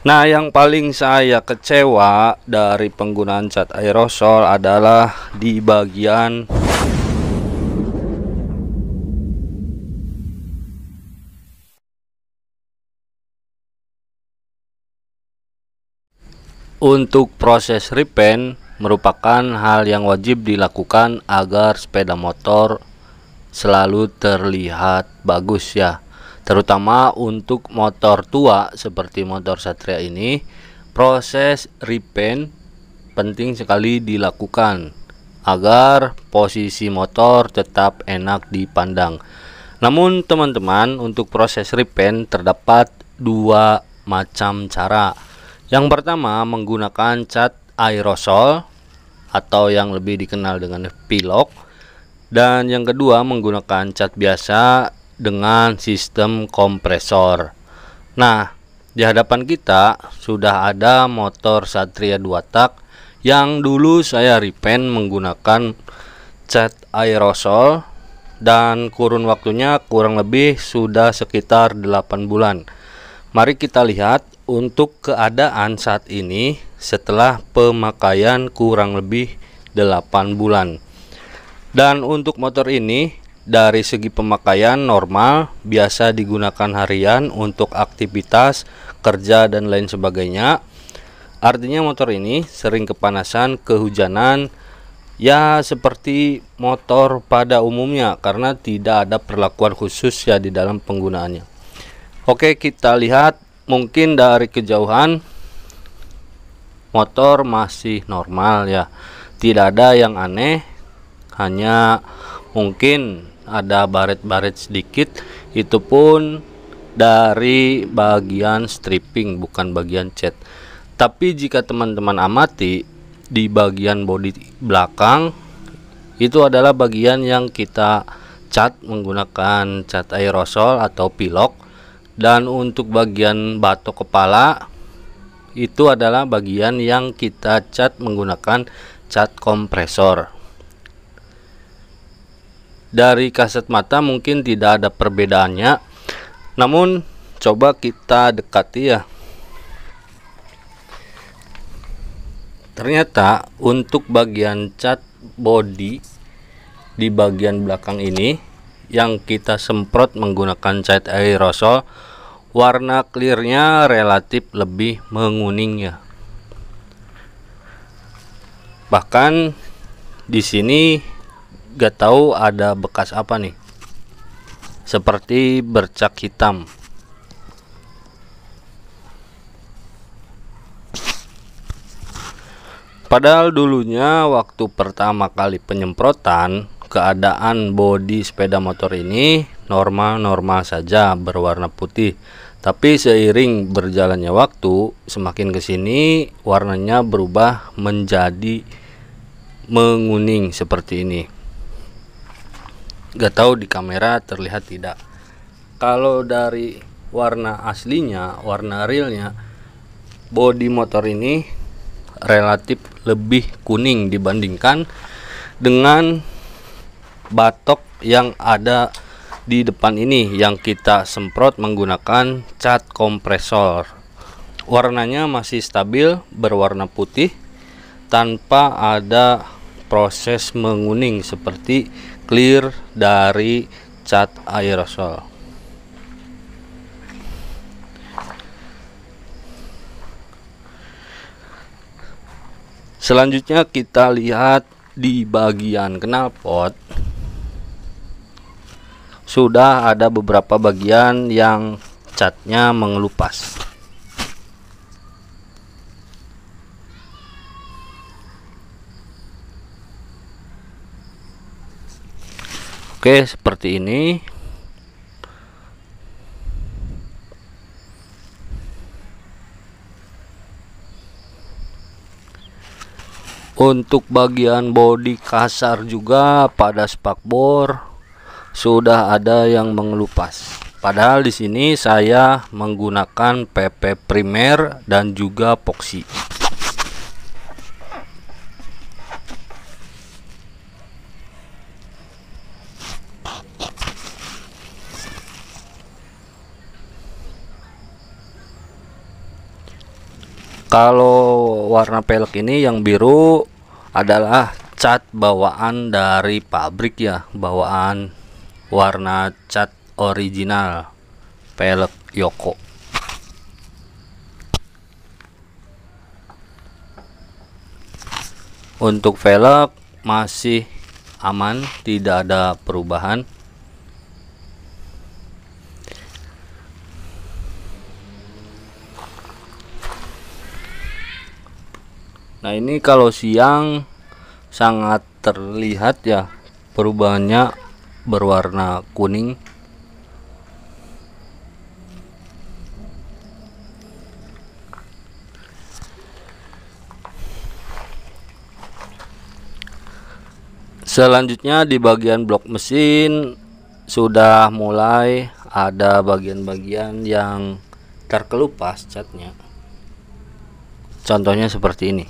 Nah, yang paling saya kecewa dari penggunaan cat aerosol adalah di bagian Untuk proses repaint merupakan hal yang wajib dilakukan agar sepeda motor selalu terlihat bagus ya terutama untuk motor tua seperti motor Satria ini proses repaint penting sekali dilakukan agar posisi motor tetap enak dipandang namun teman-teman untuk proses repaint terdapat dua macam cara yang pertama menggunakan cat aerosol atau yang lebih dikenal dengan pilok dan yang kedua menggunakan cat biasa dengan sistem kompresor. Nah, di hadapan kita sudah ada motor Satria 2 tak yang dulu saya repaint menggunakan cat aerosol dan kurun waktunya kurang lebih sudah sekitar 8 bulan. Mari kita lihat untuk keadaan saat ini setelah pemakaian kurang lebih 8 bulan. Dan untuk motor ini dari segi pemakaian normal, biasa digunakan harian untuk aktivitas, kerja, dan lain sebagainya. Artinya motor ini sering kepanasan, kehujanan, ya seperti motor pada umumnya karena tidak ada perlakuan khusus ya di dalam penggunaannya. Oke, kita lihat mungkin dari kejauhan motor masih normal ya. Tidak ada yang aneh, hanya mungkin ada baret-baret sedikit itu pun dari bagian stripping bukan bagian cat tapi jika teman-teman amati di bagian body belakang itu adalah bagian yang kita cat menggunakan cat aerosol atau pilok dan untuk bagian batok kepala itu adalah bagian yang kita cat menggunakan cat kompresor dari kasat mata mungkin tidak ada perbedaannya namun coba kita dekati ya ternyata untuk bagian cat body di bagian belakang ini yang kita semprot menggunakan cat aerosol warna clearnya relatif lebih menguning ya bahkan di sini gak tahu ada bekas apa nih seperti bercak hitam Padahal dulunya waktu pertama kali penyemprotan keadaan bodi sepeda motor ini normal-normal saja berwarna putih tapi seiring berjalannya waktu semakin kesini warnanya berubah menjadi menguning seperti ini Gak tahu di kamera terlihat tidak kalau dari warna aslinya warna realnya body motor ini relatif lebih kuning dibandingkan dengan batok yang ada di depan ini yang kita semprot menggunakan cat kompresor warnanya masih stabil berwarna putih tanpa ada proses menguning seperti clear dari cat aerosol selanjutnya kita lihat di bagian knalpot sudah ada beberapa bagian yang catnya mengelupas Oke, seperti ini. Untuk bagian bodi kasar juga pada spakbor sudah ada yang mengelupas. Padahal di sini saya menggunakan PP primer dan juga poxy. kalau warna pelek ini yang biru adalah cat bawaan dari pabrik ya bawaan warna cat original pelek Yoko untuk velg masih aman tidak ada perubahan Nah ini kalau siang sangat terlihat ya perubahannya berwarna kuning Selanjutnya di bagian blok mesin sudah mulai ada bagian-bagian yang terkelupas catnya contohnya seperti ini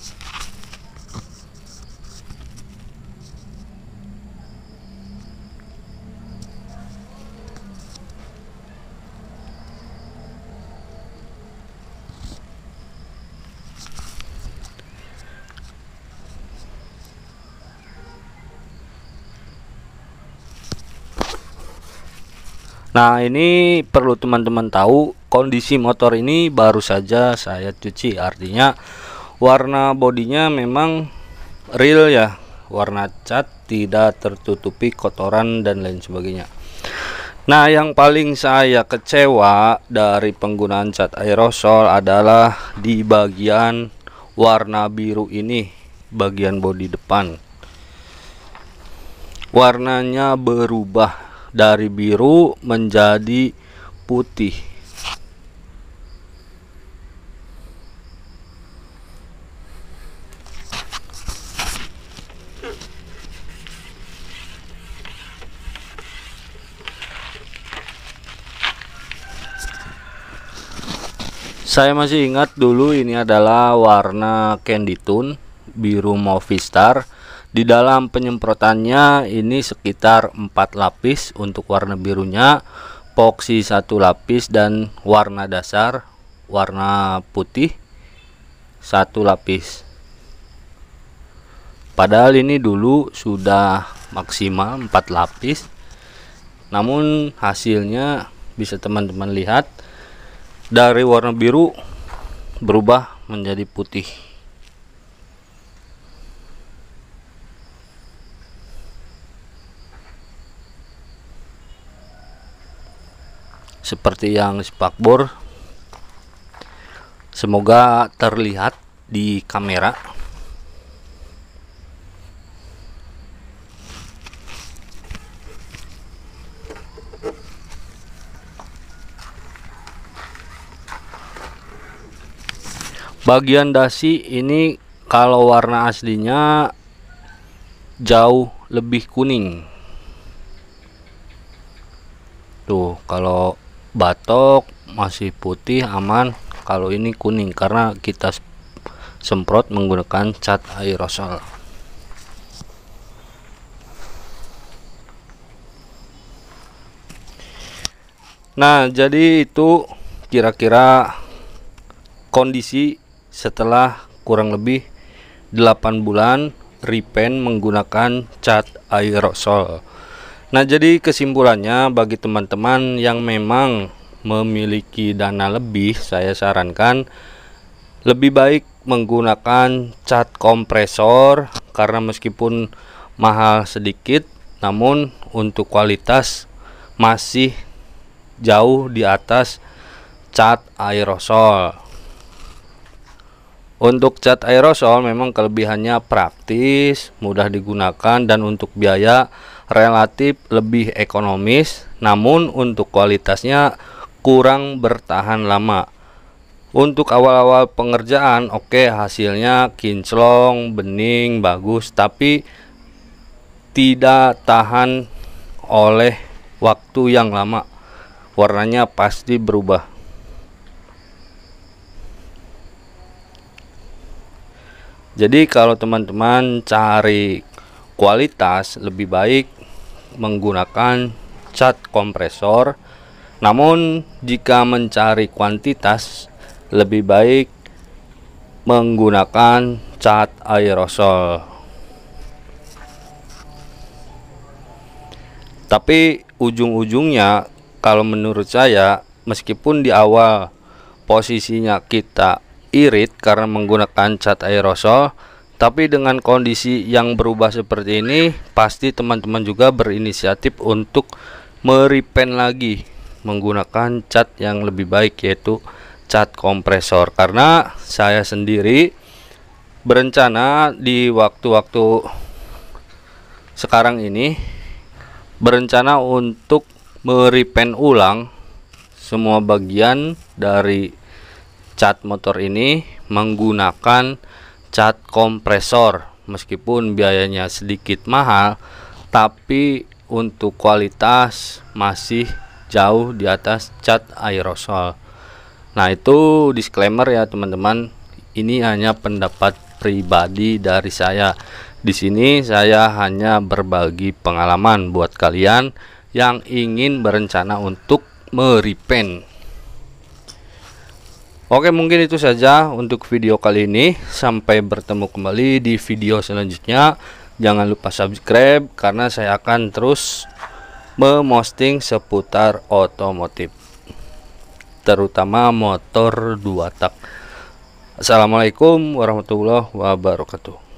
Nah ini perlu teman-teman tahu kondisi motor ini baru saja saya cuci artinya warna bodinya memang real ya warna cat tidak tertutupi kotoran dan lain sebagainya Nah yang paling saya kecewa dari penggunaan cat aerosol adalah di bagian warna biru ini bagian bodi depan warnanya berubah dari biru menjadi putih. Saya masih ingat dulu ini adalah warna candy tone biru movistar. Di dalam penyemprotannya ini sekitar 4 lapis untuk warna birunya, poksi satu lapis dan warna dasar warna putih satu lapis. Padahal ini dulu sudah maksimal 4 lapis. Namun hasilnya bisa teman-teman lihat dari warna biru berubah menjadi putih. seperti yang spakbor semoga terlihat di kamera bagian dasi ini kalau warna aslinya jauh lebih kuning tuh kalau batok masih putih aman kalau ini kuning karena kita semprot menggunakan cat aerosol nah jadi itu kira-kira kondisi setelah kurang lebih 8 bulan repaint menggunakan cat aerosol Nah, jadi kesimpulannya bagi teman-teman yang memang memiliki dana lebih, saya sarankan lebih baik menggunakan cat kompresor karena meskipun mahal sedikit, namun untuk kualitas masih jauh di atas cat aerosol. Untuk cat aerosol memang kelebihannya praktis, mudah digunakan dan untuk biaya relatif lebih ekonomis, namun untuk kualitasnya kurang bertahan lama. Untuk awal-awal pengerjaan, oke okay, hasilnya kinclong, bening, bagus, tapi tidak tahan oleh waktu yang lama. Warnanya pasti berubah. Jadi kalau teman-teman cari kualitas lebih baik menggunakan cat kompresor namun jika mencari kuantitas lebih baik menggunakan cat aerosol tapi ujung-ujungnya kalau menurut saya meskipun di awal posisinya kita irit karena menggunakan cat aerosol tapi dengan kondisi yang berubah seperti ini, pasti teman-teman juga berinisiatif untuk meripen lagi menggunakan cat yang lebih baik yaitu cat kompresor karena saya sendiri berencana di waktu-waktu sekarang ini berencana untuk meripen ulang semua bagian dari cat motor ini menggunakan cat kompresor meskipun biayanya sedikit mahal tapi untuk kualitas masih jauh di atas cat aerosol nah itu disclaimer ya teman-teman ini hanya pendapat pribadi dari saya di sini saya hanya berbagi pengalaman buat kalian yang ingin berencana untuk meripen Oke mungkin itu saja untuk video kali ini Sampai bertemu kembali di video selanjutnya Jangan lupa subscribe karena saya akan terus memosting seputar otomotif Terutama motor dua tak Assalamualaikum warahmatullahi wabarakatuh